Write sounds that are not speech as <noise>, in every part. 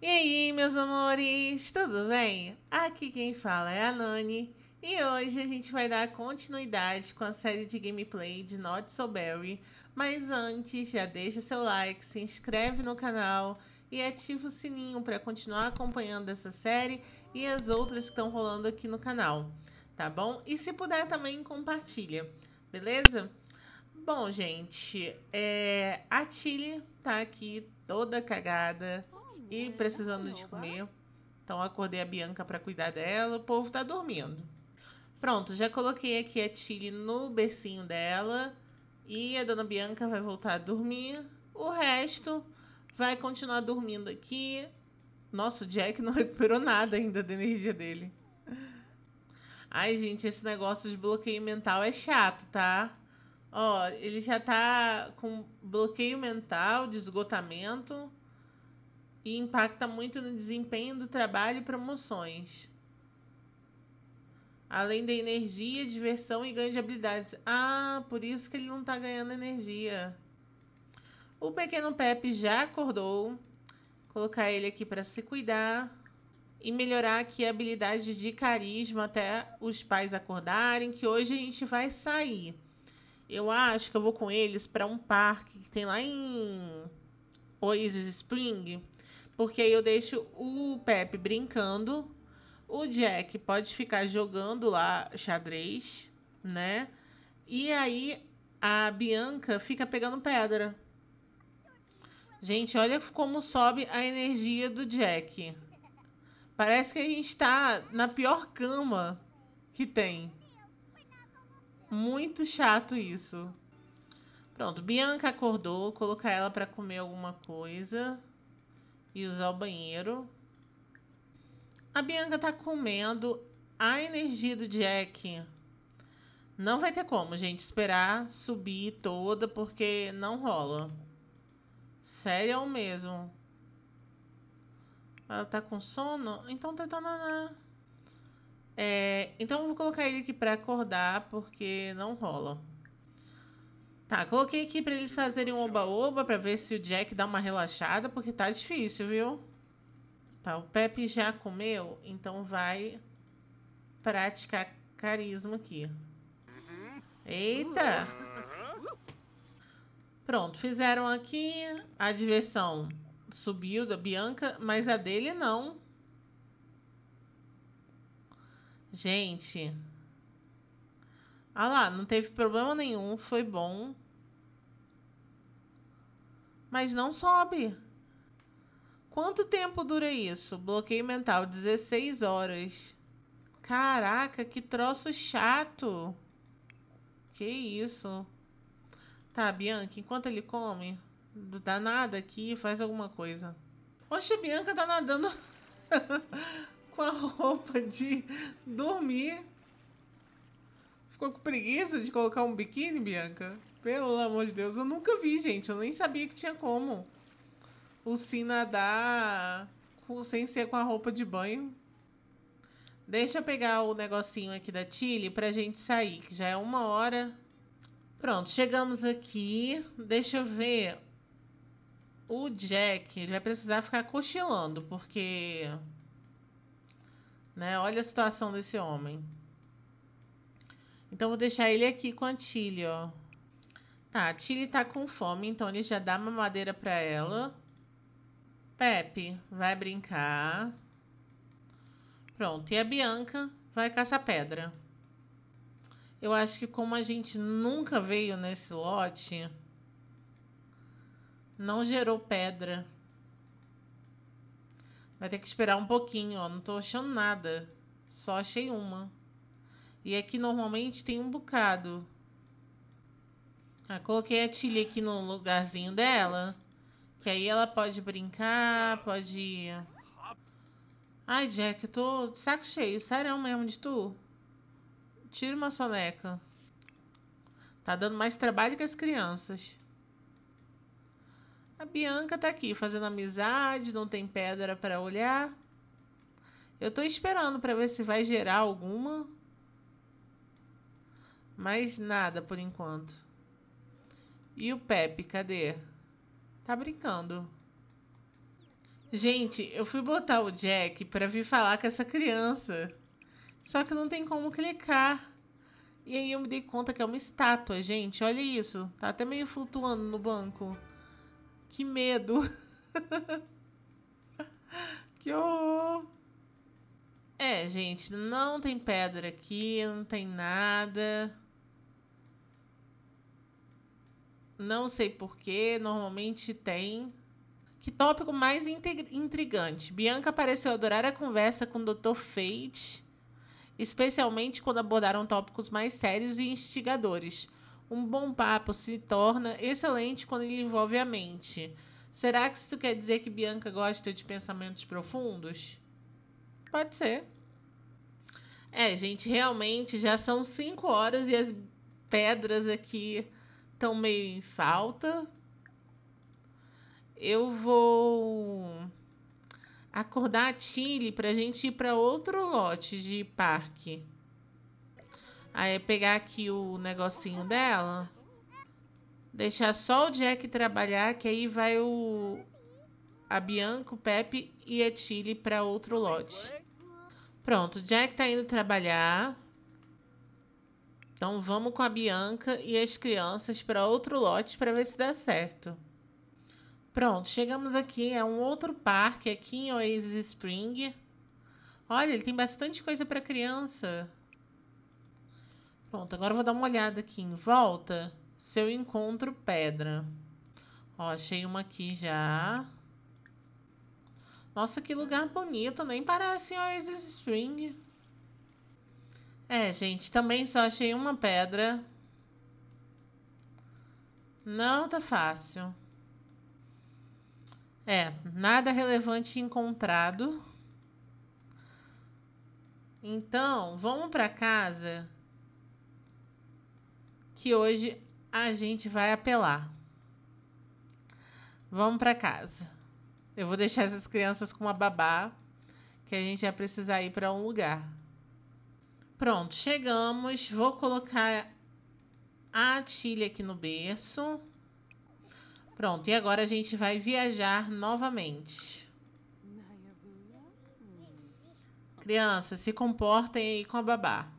E aí, meus amores, tudo bem? Aqui quem fala é a Nani e hoje a gente vai dar continuidade com a série de gameplay de Not So Berry, mas antes já deixa seu like, se inscreve no canal e ativa o sininho para continuar acompanhando essa série e as outras que estão rolando aqui no canal, tá bom? E se puder também compartilha, beleza? Bom, gente, é... a Tilly tá aqui toda cagada e precisando de comer. Então acordei a Bianca para cuidar dela. O povo tá dormindo. Pronto, já coloquei aqui a Tilly no bercinho dela e a dona Bianca vai voltar a dormir. O resto vai continuar dormindo aqui. Nossa, o Jack não <laughs> recuperou nada ainda da energia dele. Ai, gente, esse negócio de bloqueio mental é chato, tá? Ó, ele já tá com bloqueio mental, de esgotamento e impacta muito no desempenho do trabalho e promoções. Além da energia, diversão e ganho de habilidades. Ah, por isso que ele não está ganhando energia. O pequeno Pepe já acordou. Vou colocar ele aqui para se cuidar e melhorar aqui a habilidade de carisma até os pais acordarem, que hoje a gente vai sair. Eu acho que eu vou com eles para um parque que tem lá em Oasis Spring, porque aí eu deixo o Pepe brincando. O Jack pode ficar jogando lá xadrez, né? E aí a Bianca fica pegando pedra. Gente, olha como sobe a energia do Jack. Parece que a gente está na pior cama que tem. Muito chato isso. Pronto, Bianca acordou, colocar ela para comer alguma coisa e usar o banheiro. A Bianca tá comendo a energia do Jack. Não vai ter como, gente, esperar subir toda, porque não rola. Sério mesmo. Ela tá com sono? Então detonará. Tá, tá, tá. É, então vou colocar ele aqui pra acordar, porque não rola. Tá, coloquei aqui pra eles fazerem um oba-oba pra ver se o Jack dá uma relaxada, porque tá difícil, viu? Tá, o Pepe já comeu, então vai praticar carisma aqui. Eita! Pronto, fizeram aqui. A diversão subiu da Bianca, mas a dele não. Gente, ah lá, não teve problema nenhum, foi bom. Mas não sobe. Quanto tempo dura isso? Bloqueio mental, 16 horas. Caraca, que troço chato. Que isso. Tá, Bianca, enquanto ele come, dá nada aqui, faz alguma coisa. Oxe, Bianca tá nadando <laughs> com a roupa de dormir. Ficou com preguiça de colocar um biquíni, Bianca? Pelo amor de Deus, eu nunca vi, gente. Eu nem sabia que tinha como. O sim nadar com, sem ser com a roupa de banho. Deixa eu pegar o negocinho aqui da Tilly pra gente sair, que já é uma hora. Pronto, chegamos aqui. Deixa eu ver. O Jack, ele vai precisar ficar cochilando, porque... Né, olha a situação desse homem. Então, vou deixar ele aqui com a Tilly, ó. Tá, a Tilly tá com fome, então ele já dá uma madeira pra ela. Pepe vai brincar. Pronto, e a Bianca vai caçar pedra. Eu acho que como a gente nunca veio nesse lote, não gerou pedra. Vai ter que esperar um pouquinho, ó. Não tô achando nada. Só achei uma. E aqui normalmente tem um bocado. Ah, coloquei a Tilly aqui no lugarzinho dela. Que aí ela pode brincar, pode... Ai, Jack, eu tô de saco cheio. Sério mesmo de tu? Tira uma soneca. Tá dando mais trabalho que as crianças. A Bianca tá aqui fazendo amizade, não tem pedra para olhar. Eu tô esperando para ver se vai gerar alguma. Mas nada por enquanto. E o Pepe, cadê? Tá brincando. Gente, eu fui botar o Jack para vir falar com essa criança. Só que não tem como clicar. E aí eu me dei conta que é uma estátua, gente. Olha isso. Tá até meio flutuando no banco. Que medo. <laughs> que horror. É, gente, não tem pedra aqui, não tem nada. não sei porquê, normalmente tem. Que tópico mais intrigante. Bianca pareceu adorar a conversa com o Dr. Fate, especialmente quando abordaram tópicos mais sérios e instigadores. Um bom papo se torna excelente quando ele envolve a mente. Será que isso quer dizer que Bianca gosta de pensamentos profundos? Pode ser. É, gente, realmente já são 5 horas e as pedras aqui estão meio em falta. Eu vou acordar a Chile para a gente ir para outro lote de parque. Aí pegar aqui o negocinho dela. Deixar só o Jack trabalhar, que aí vai o a Bianca, o Pepe e a Chile para outro lote. Pronto, Jack está indo trabalhar. Então vamos com a Bianca e as crianças para outro lote para ver se dá certo. Pronto, chegamos aqui. É um outro parque aqui em Oasis Spring. Olha, ele tem bastante coisa para criança. Pronto, agora eu vou dar uma olhada aqui em volta se eu encontro pedra. Ó, achei uma aqui já. Nossa, que lugar bonito. Nem parece Oasis Spring. É, gente, também só achei uma pedra. Não tá fácil. É, nada relevante encontrado. Então, vamos para casa que hoje a gente vai apelar. Vamos para casa. Eu vou deixar essas crianças com uma babá que a gente vai precisar ir para um lugar. Pronto, chegamos. Vou colocar a tilha aqui no berço. Pronto, e agora a gente vai viajar novamente. Crianças, se comportem aí com a babá.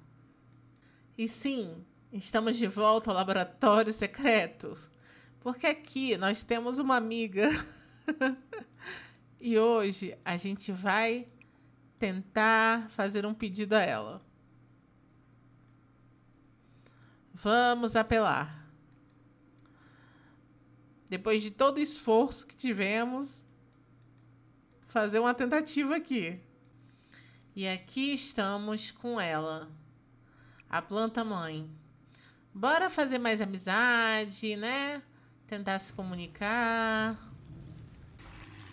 E sim, estamos de volta ao laboratório secreto. Porque aqui nós temos uma amiga. <laughs> e hoje a gente vai tentar fazer um pedido a ela. Vamos apelar. Depois de todo o esforço que tivemos, fazer uma tentativa aqui. E aqui estamos com ela, a planta mãe. Bora fazer mais amizade, né? Tentar se comunicar.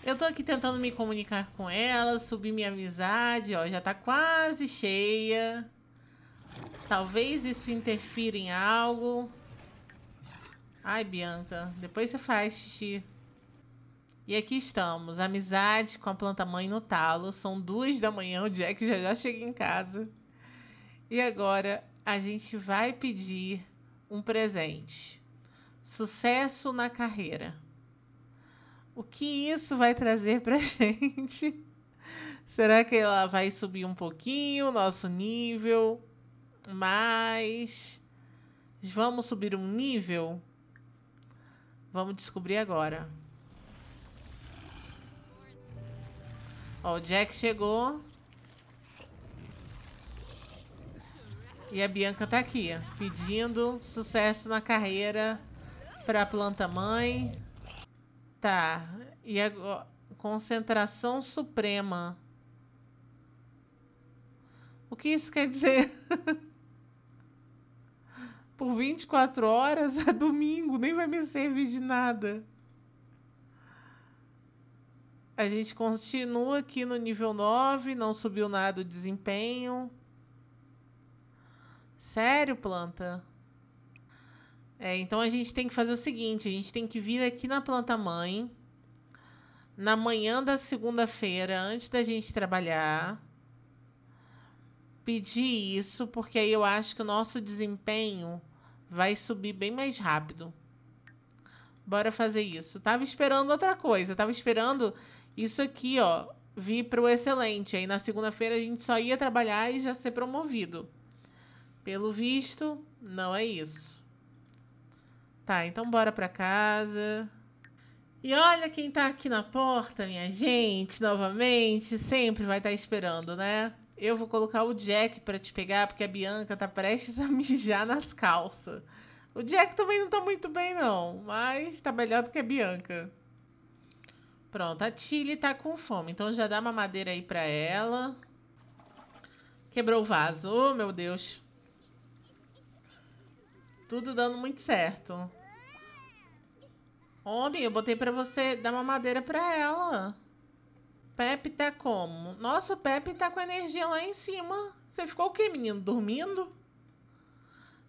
Eu tô aqui tentando me comunicar com ela, subir minha amizade, ó, já tá quase cheia. Talvez isso interfira em algo. Ai, Bianca, depois você faz xixi. E aqui estamos, amizade com a planta-mãe no talo. São duas da manhã, o Jack já já chega em casa. E agora a gente vai pedir um presente. Sucesso na carreira. O que isso vai trazer pra <laughs> gente? Será que ela vai subir um pouquinho o nosso nível? mas vamos subir um nível? Vamos descobrir agora. Ó, o Jack chegou. E a Bianca tá aqui, pedindo sucesso na carreira pra planta mãe. Tá. E agora. Concentração suprema. O que isso quer dizer? <laughs> por 24 horas a domingo, nem vai me servir de nada. A gente continua aqui no nível 9, não subiu nada o desempenho. Sério, planta? É, então a gente tem que fazer o seguinte: a gente tem que vir aqui na planta mãe na manhã da segunda-feira, antes da gente trabalhar pedir isso, porque aí eu acho que o nosso desempenho vai subir bem mais rápido. Bora fazer isso. Tava esperando outra coisa, tava esperando isso aqui, ó, vir pro excelente. Aí na segunda-feira a gente só ia trabalhar e já ser promovido. Pelo visto, não é isso. Tá, então bora para casa. E olha quem tá aqui na porta, minha gente, novamente, sempre vai estar tá esperando, né? Eu vou colocar o Jack para te pegar, porque a Bianca tá prestes <laughs> a mijar nas calças. O Jack também não tá muito bem, não, mas tá melhor do que a Bianca. Pronto, a Tilly tá com fome, então já dá uma madeira aí pra ela. Quebrou o vaso, oh meu Deus. Tudo dando muito certo. Homem, eu botei pra você dar uma madeira pra ela. Pepe tá como? Nossa, o Pepe tá com energia lá em cima. Você ficou o quê, menino? Dormindo?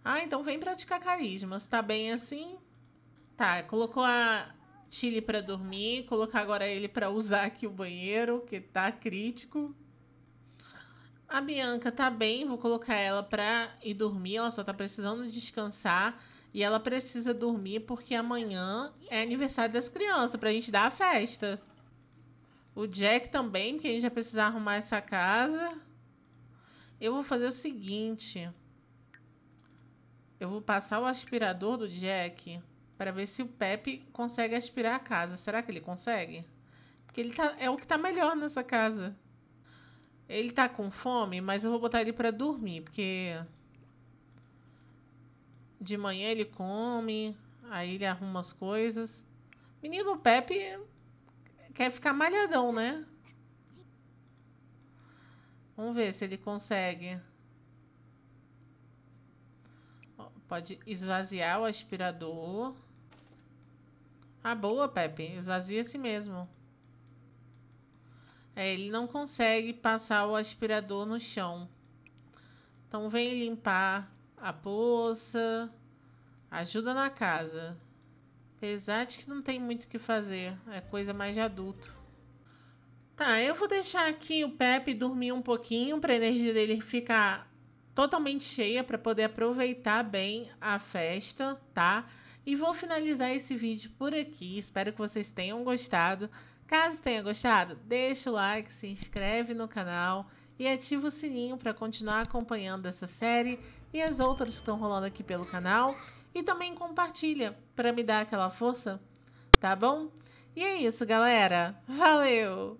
Ah, então vem praticar carisma. Você tá bem assim? Tá, colocou a Tilly para dormir, colocar agora ele para usar aqui o banheiro, que tá crítico. A Bianca tá bem, vou colocar ela para ir dormir, ela só tá precisando descansar e ela precisa dormir porque amanhã é aniversário das crianças pra gente dar a festa. O Jack também, porque a gente vai precisar arrumar essa casa. Eu vou fazer o seguinte. Eu vou passar o aspirador do Jack para ver se o Pepe consegue aspirar a casa. Será que ele consegue? Porque ele tá, é o que tá melhor nessa casa. Ele tá com fome, mas eu vou botar ele para dormir, porque de manhã ele come, aí ele arruma as coisas. Menino Pepe quer ficar malhadão, né? Vamos ver se ele consegue. Pode esvaziar o aspirador. Ah, boa, Pepe. Esvazia-se assim mesmo. É, ele não consegue passar o aspirador no chão. Então vem limpar a poça. Ajuda na casa. Apesar de que não tem muito o que fazer, é coisa mais de adulto. Tá, eu vou deixar aqui o Pepe dormir um pouquinho para a energia dele ficar totalmente cheia para poder aproveitar bem a festa, tá? E vou finalizar esse vídeo por aqui. Espero que vocês tenham gostado. Caso tenha gostado, deixa o like, se inscreve no canal e ativa o sininho para continuar acompanhando essa série e as outras que estão rolando aqui pelo canal e também compartilha para me dar aquela força, tá bom? E é isso, galera. Valeu!